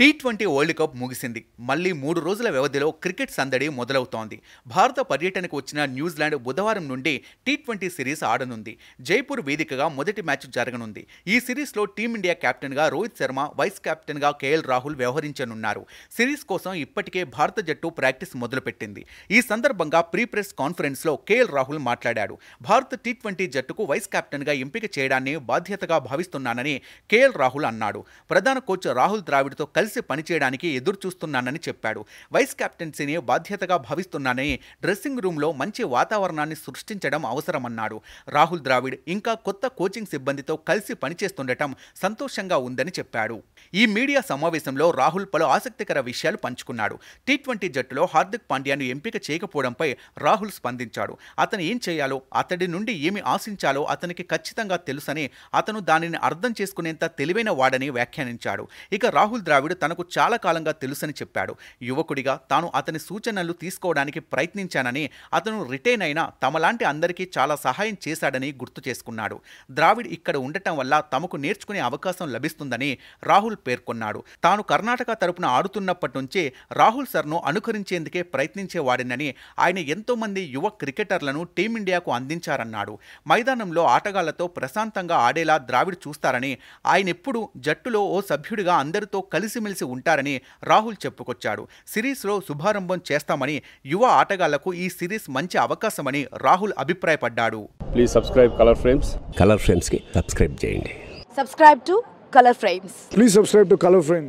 T twenty world cup ముగిసింది మళ్ళీ మూడు రోజుల వ్యవధిలో క్రికెట్ సందడి మొదలవుతోంది భారత పర్యటనకు వచ్చిన న్యూజిలాండ్ బుధవారం నుండి టీ ట్వంటీ సిరీస్ ఆడనుంది జైపూర్ వేదికగా మొదటి మ్యాచ్ జరగనుంది ఈ సిరీస్లో టీమిండియా కెప్టెన్గా రోహిత్ శర్మ వైస్ కెప్టెన్గా కేఎల్ రాహుల్ వ్యవహరించనున్నారు సిరీస్ కోసం ఇప్పటికే భారత జట్టు ప్రాక్టీస్ మొదలుపెట్టింది ఈ సందర్భంగా ప్రీ ప్రెస్ కాన్ఫరెన్స్లో కేఎల్ రాహుల్ మాట్లాడాడు భారత టీ ట్వంటీ జట్టుకు వైస్ కెప్టెన్గా ఎంపిక చేయడాన్ని బాధ్యతగా భావిస్తున్నానని కేఎల్ రాహుల్ అన్నాడు ప్రధాన కోచ్ రాహుల్ ద్రావిడ్తో కలిసి కలిసి పనిచేయడానికి ఎదురు చూస్తున్నానని చెప్పాడు వైస్ కెప్టెన్సీని బాధ్యతగా భావిస్తున్నానని డ్రెస్సింగ్ రూమ్లో మంచి వాతావరణాన్ని సృష్టించడం అవసరమన్నాడు రాహుల్ ద్రావిడ్ ఇంకా కొత్త కోచింగ్ సిబ్బందితో కలిసి పనిచేస్తుండటం సంతోషంగా ఉందని చెప్పాడు ఈ మీడియా సమావేశంలో రాహుల్ పలు ఆసక్తికర విషయాలు పంచుకున్నాడు టీ ట్వంటీ జట్టులో హార్దిక్ పాండ్యాను ఎంపిక చేయకపోవడంపై రాహుల్ స్పందించాడు అతను ఏం చేయాలో అతడి నుండి ఏమి ఆశించాలో అతనికి ఖచ్చితంగా తెలుసని అతను దానిని అర్థం చేసుకునేంత తెలివైన వాడని వ్యాఖ్యానించాడు ఇక రాహుల్ ద్రావిడ్ తనకు చాలా కాలంగా తెలుసని చెప్పాడు యువకుడిగా తాను అతని సూచనలు తీసుకోవడానికి ప్రయత్నించానని అతను రిటైన్ అయినా తమలాంటి అందరికీ చాలా సహాయం చేశాడని గుర్తు చేసుకున్నాడు ద్రావిడ్ ఇక్కడ ఉండటం వల్ల తమకు నేర్చుకునే అవకాశం లభిస్తుందని రాహుల్ పేర్కొన్నాడు తాను కర్ణాటక తరపున ఆడుతున్నప్పటి నుంచే రాహుల్ సర్ను అనుకరించేందుకే ప్రయత్నించేవాడినని ఆయన ఎంతోమంది యువ క్రికెటర్లను టీమిండియాకు అందించారన్నాడు మైదానంలో ఆటగాళ్లతో ప్రశాంతంగా ఆడేలా ద్రావిడ్ చూస్తారని ఆయనెప్పుడు జట్టులో ఓ సభ్యుడిగా అందరితో కలిసిమెలిసి కలిసిమెలిసి ఉంటారని రాహుల్ చెప్పుకొచ్చాడు సిరీస్లో శుభారంభం చేస్తామని యువ ఆటగాళ్లకు ఈ సిరీస్ మంచి అవకాశమని రాహుల్ అభిప్రాయపడ్డాడు please subscribe Colour Frames Colour Frames కి సబ్స్క్రైబ్ చేయండి subscribe to Colour Frames please subscribe to Colour frames